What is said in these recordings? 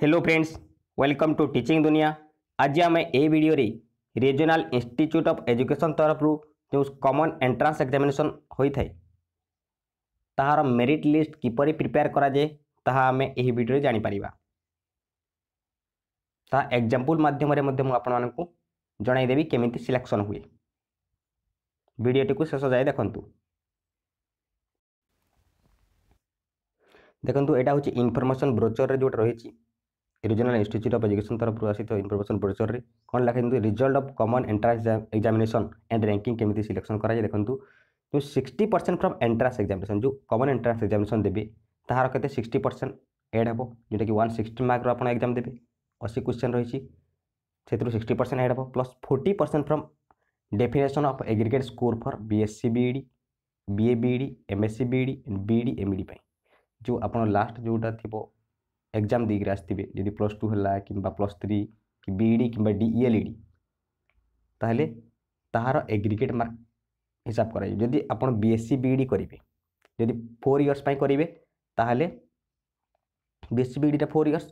hello friends welcome to teaching Duniya आज आम ए video regional institute of education तरफ जो कमन एंट्रान्स एक्जामेसन होता है तहार मेरीट लिस्ट किपर प्रिपेयर कराए ताकि यह भिडे जापर ताजामपल मध्यम आपको जनईदेवि केमी सिलेक्शन हुए भिडटी को शेष जाए देखु देखो यहाँ हूँ इनफर्मेसन ब्रोचर जो रही ରିଜନାଲ୍ ଇନଷ୍ଟିଚ୍ୟୁଟ୍ ଅଫ୍ ଏଜୁକେସନ୍ ତରଫରୁ ଆସିତ ଇନଫର୍ମେସନ୍ ବ୍ରୋଚର୍ରେ କ'ଣ ଲେଖା କିନ୍ତୁ result of common entrance examination and ranking କେମିତି ସିଲେକ୍ସନ୍ କରାଯାଏ ଦେଖନ୍ତୁ ଯେଉଁ sixty percent from entrance examination ଯେଉଁ କମନ୍ ଏଣ୍ଟ୍ରାନ୍ସ ଏକ୍ଜାମିନେସନ୍ ଦେବେ ତାହାର କେତେ ସିକ୍ସଟି ପରସେଣ୍ଟ ଏଡ଼୍ ହେବ ଯେଉଁଟାକି ୱାନ୍ ସିକ୍ସଟି ମାର୍କର ଆପଣ ଏକ୍ଜାମ୍ ଦେବେ ଅଶୀ କ୍ୱେଶ୍ଚନ୍ ରହିଛି ସେଥିରୁ ସିକ୍ସଟି ପରସେଣ୍ଟ ଏଡ଼୍ ହେବ plus forty percent from definition of aggregate score for B S C B E D B A B E D M S C B E D B E D M E D ପାଇଁ ଯେଉଁ ଆପଣ last ଯେଉଁଟା ଥିବ exam ଦେଇକରି ଆସିଥିବେ ଯଦି plus two ହେଲା କିମ୍ବା ପ୍ଲସ୍ ଥ୍ରୀ କି ବି ଇ ଡ଼ି କିମ୍ବା D E L E D ତାହେଲେ ତାହାର ଏଗ୍ରିଗେଟ୍ ମାର୍କ ହିସାବ କରାଯିବ ଯଦି ଆପଣ B S C B E D କରିବେ ଯଦି ଫୋର୍ ଇୟର୍ସ ପାଇଁ କରିବେ ତାହେଲେ B S C B E ଡିଟା ଫୋର୍ ଇୟର୍ସ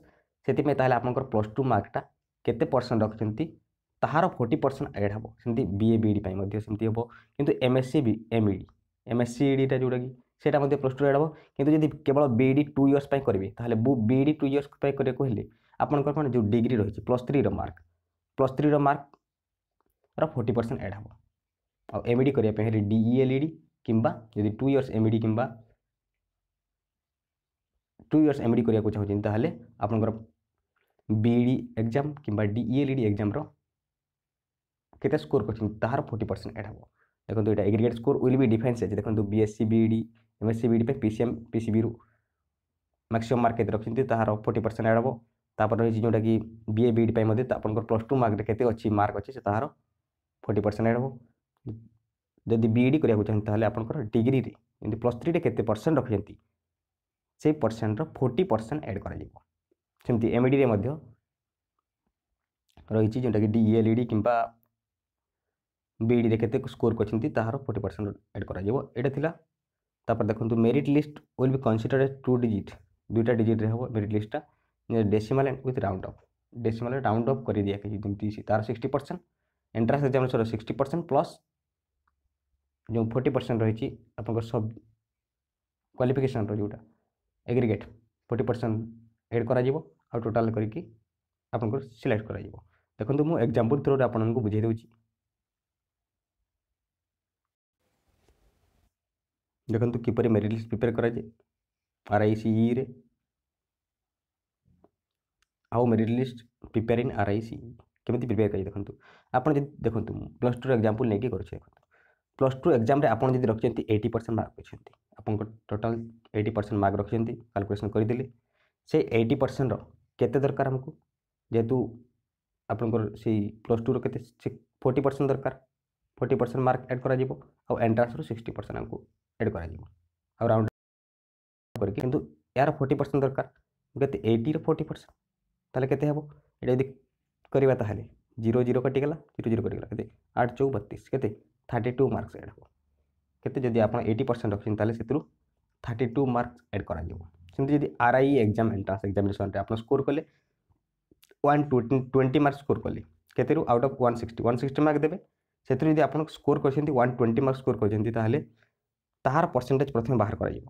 ସେଥିପାଇଁ ତାହେଲେ ଆପଣଙ୍କର ପ୍ଲସ୍ ଟୁ ମାର୍କଟା କେତେ ପରସେଣ୍ଟ ରଖିଛନ୍ତି ତାହାର ଫୋର୍ଟି ପରସେଣ୍ଟ ଆଡ଼୍ ହେବ ସେମିତି ବି ଏ ବି ଇ ଡ଼ି ପାଇଁ ମଧ୍ୟ ସେମିତି ହେବ କିନ୍ତୁ M S C B M E D M S C E ଡ଼ିଟା ଯେଉଁଟାକି সেটা মধ্যে প্লস টু হব কিন্তু যদি কেবল বিইডি টু ইয়ার্স পাই করবে তাহলে বিইডি টু ইয়ার্স পাই করিয়া হলে আপনার মানে যে ডিগ্রি রয়েছে প্লস থ্রির মার্ক প্লস থ্রির মার্কর ফোর্টি পরসেন্ট এড হব আমিডি করা হলে ডিইএলইডি কিংবা যদি টু ইয়ার্স এমিডি কিংবা টু ইয়ার্স এমিডি করা চাহুন তাহলে আপনার বিইডি এক্সাম কিংবা ডিইএলইডি এক্সামর কেতে স্কোর করছেন তাহার ফোর্টি পরসেন্ট এড হব দেখুন এটা aggregate score will be defines আছে দেখুন BSc BEd M S C BEd पर पीसीएम पीसीबी रु मैक्सीम मार्क रखें तहार फोर्टी परसेंट एड हेपर रही जोटा कि बी बीड पर आप प्लस टू मार्क के मार्क अच्छे से तहार फोर्टी परसेंट एड हेदी बीइड कराया चाहिए हैं आपंकर डिग्री में प्लस थ्री के परसेंट रखी से परसेंट फोर्टी परसेंट एड करमईडी रही जोटा कि डीएल कि बीइड के स्कोर कर करोर्टी परसेंट एड करा তারপর দেখুন merit list will be consider two digit দুইটা ডিজিট্রে হব মেরিট লিস্টটা decimal and with round off decimal round off করে দিয়া কিছু যেমনি তার সিক্সটি পরসেন্ট এন্ট্রান্স এক্সামিনেসর সিক্সটি পরসেন্ট প্লস যে ফোর্টি পরসেন্ট রয়েছে আপনার সব କ୍ୱାଲିଫିକେସନ୍ର ଯେଉଁଟା ଏଗ୍ରିଗେଟ୍ ଫୋର୍ଟି ପରସେଣ୍ଟ ଏଡ଼୍ କରାଯିବ ଆଉ ଟୋଟାଲ୍ କରିକି ଆପଣଙ୍କର ସିଲେକ୍ଟ କରାଯିବ ଦେଖନ୍ତୁ ମୁଁ ଏକ୍ଜାମ୍ପଲ୍ ଥ୍ରୋରେ ଆପଣଙ୍କୁ ବୁଝାଇ ଦେଉଛି देखो किपर मेरी लिस्ट प्रिपेयर कराए आर आई सी ई रे merit list prepare in R I C केमी प्रिपेयर कर देखो आप देखो प्लस टू एक्जामपल नहीं कर प्लस टू एक्जाम आपड़ी रखें एट्टी परसेंट मार्क रखिंट आप टोटाल एट्टी परसेंट मार्क रखिंट काल्कुलेसन करदे से एट्टी परसेंटर केत दरकार आमको जेहेतु आप प्लस टूर के फोर्टी परसेंट दरकार फोर्टी परसेंट मार्क एड्ड करसरु सिक्सटी परसेंट आपको ଆଡ଼୍ କରାଯିବ ଆଉ ରାଉଣ୍ଡ କରିକି କିନ୍ତୁ ଏହାର ଫୋର୍ଟି ପରସେଣ୍ଟ ଦରକାର କେତେ ଏଇଟିର ଫୋର୍ଟି ପରସେଣ୍ଟ ତାହେଲେ କେତେ ହେବ ଏଇଟା ଯଦି କରିବା ତାହେଲେ ଜିରୋ ଜିରୋ କଟିଗଲା ଜିରୋ ଜିରୋ କଟିଗଲା କେତେ ଆଠ ଚଉ ବତିଶ କେତେ ଥାର୍ଟି ଟୁ ମାର୍କସ୍ ଏଡ଼୍ ହେବ କେତେ ଯଦି ଆପଣ ଏଇଟି ପରସେଣ୍ଟ ରଖିଛନ୍ତି ତାହେଲେ ସେଥିରୁ ଥାର୍ଟି ଟୁ ମାର୍କସ୍ ଏଡ଼୍ କରାଯିବ ସେମିତି ଯଦି ଆର୍ ଆଇ ଏକ୍ଜାମ୍ ଏଣ୍ଟ୍ରାନ୍ସ ଏକ୍ଜାମିନେସନ୍ରେ ଆପଣ ସ୍କୋର କଲେ ୱାନ୍ ଟ୍ୱେଣ୍ଟି ମାର୍କ ସ୍କୋର କଲେ କେତେରୁ out of one sixty one sixty mark ଦେବେ ସେଥିରୁ ଯଦି ଆପଣ ସ୍କୋର କରିଛନ୍ତି ୱାନ୍ ଟ୍ୱେଣ୍ଟି ମାର୍କ ସ୍କୋର କରିଛନ୍ତି ତାହେଲେ तहार परसेंटेज प्रथम बाहर कर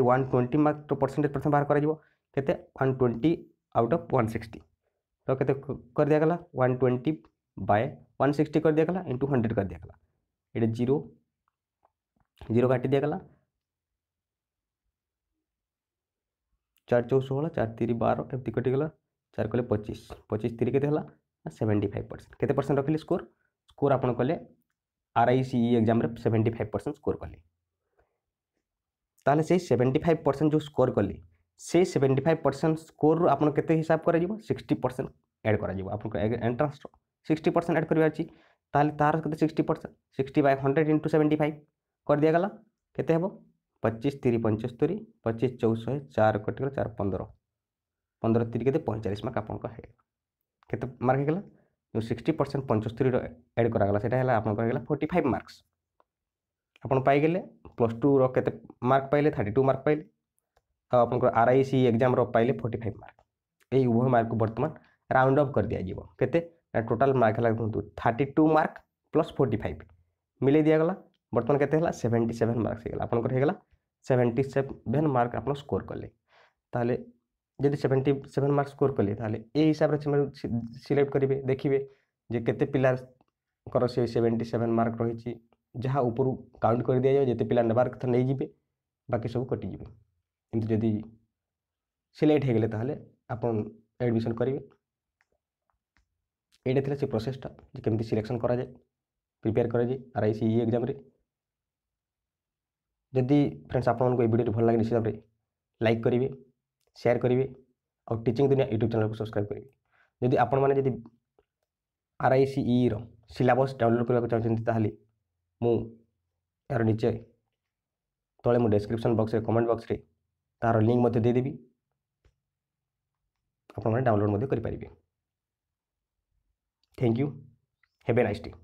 वन ट्वेंटी मार्क ମାର୍କର परसेंटेज प्रथम बाहर କରାଯିବ one twenty out of one sixty तो कैसे कर दिगला one twenty by one sixty कर दिगला इंटू हंड्रेड कर दिगला ये जीरो जीरो काटि दिगला चार चौ षोह चार तीन बार एमती कटिगला चार कले पचीस पचीस तीन के सेवेन्टी फाइव परसेंट केसेंट परसेंट रखिले स्कोर स्कोर आप कले R I C exam seventy five percent score कले তাহলে সেই সেভেন্টি ফাইভ ପରସେଣ୍ଟ ଯେଉଁ ସ୍କୋର୍ କଲି ସେଇ ସେଭେଣ୍ଟି ଫାଇଭ୍ ପରସେଣ୍ଟ ସ୍କୋର୍ରୁ ଆପଣ କେତେ ହିସାବ କରାଯିବ ସିକ୍ସଟି ପରସେଣ୍ଟ ଆଡ଼୍ କରାଯିବ ଆପଣଙ୍କ ଏଣ୍ଟ୍ରାନ୍ସର ସିକ୍ସଟି ପରସେଣ୍ଟ ଆଡ଼୍ କରିବାର ଅଛି ତାହେଲେ ତା'ର କେତେ sixty percent sixty by hundred into seventy five କରିଦିଆଗଲା କେତେ ହେବ ପଚିଶ ତିରି ପଞ୍ଚସ୍ତରୀ ପଚିଶ ଚଉଦ ଶହେ ଚାରି କଟିଗଲା ଚାରି ପନ୍ଦର ପନ୍ଦର ତିରି କେତେ ପଇଁଚାଳିଶ ମାର୍କ ଆପଣଙ୍କ ହେଇଗଲା କେତେ ମାର୍କ ହେଇଗଲା ଯେଉଁ ସିକ୍ସଟି ପରସେଣ୍ଟ ପଞ୍ଚସ୍ତରୀର ଆଡ଼୍ କରାଗଲା ସେଇଟା ହେଲା ଆପଣଙ୍କର ହେଇଗଲା ଫୋର୍ଟି ଫାଇଭ୍ ମାର୍କସ୍ ଆପଣ ପାଇଗଲେ प्लस टू रत मार्क पाइले थर्टी टू मार्क पाइले आपंकर आर आई सी एक्जाम पाइले फोर्टी फाइव मार्क यही उभय मार्क को बर्तमान राउंड अफ कर दिया दिजे के टोटाल मार्क है कहूँ thirty two mark plus forty five मिले दिगला बर्तमान के सेवेन्टी सेवेन मार्क्स आपंकर सेवेन्टी सेवेन मार्क आप स्कोर कले जदि सेवेन्टी सेवेन मार्क स्कोर कले हिसाब से सिलेक्ट करेंगे देखिए जे के पिलार सेवेन्टी सेवेन मार्क रही जहाँ उपर काउंट कर दिया जाए जिते पिला नेबार कथा नहीं जी बाकी सब कटिजे कितु जदि सिलेक्ट हो गले तो एडमिशन करेंगे e ये थी से प्रोसेसटा कमी सिलेक्शन कर प्रिपेयर कर आर आई सी एक्जाम जदि फ्रेंड्स आपड़ोटे भल लगे निश्चित भाव लाइक करेंगे शेयर करेंगे और टीचिंग दुनिया यूट्यूब चैनल को सब्सक्राइब करेंगे जदि आपने आर आई सी इ डाउनलोड करने को चाहते तो ମୁଁ ଏହାର ନିଚେ ତଳେ ମୁଁ ଡେସ୍କ୍ରିପ୍ସନ୍ ବକ୍ସରେ କମେଣ୍ଟ ବକ୍ସରେ ତାହାର ଲିଙ୍କ୍ ମଧ୍ୟ ଦେଇଦେବି ଆପଣମାନେ ଡାଉନଲୋଡ଼୍ ମଧ୍ୟ କରିପାରିବେ thank you have a nice day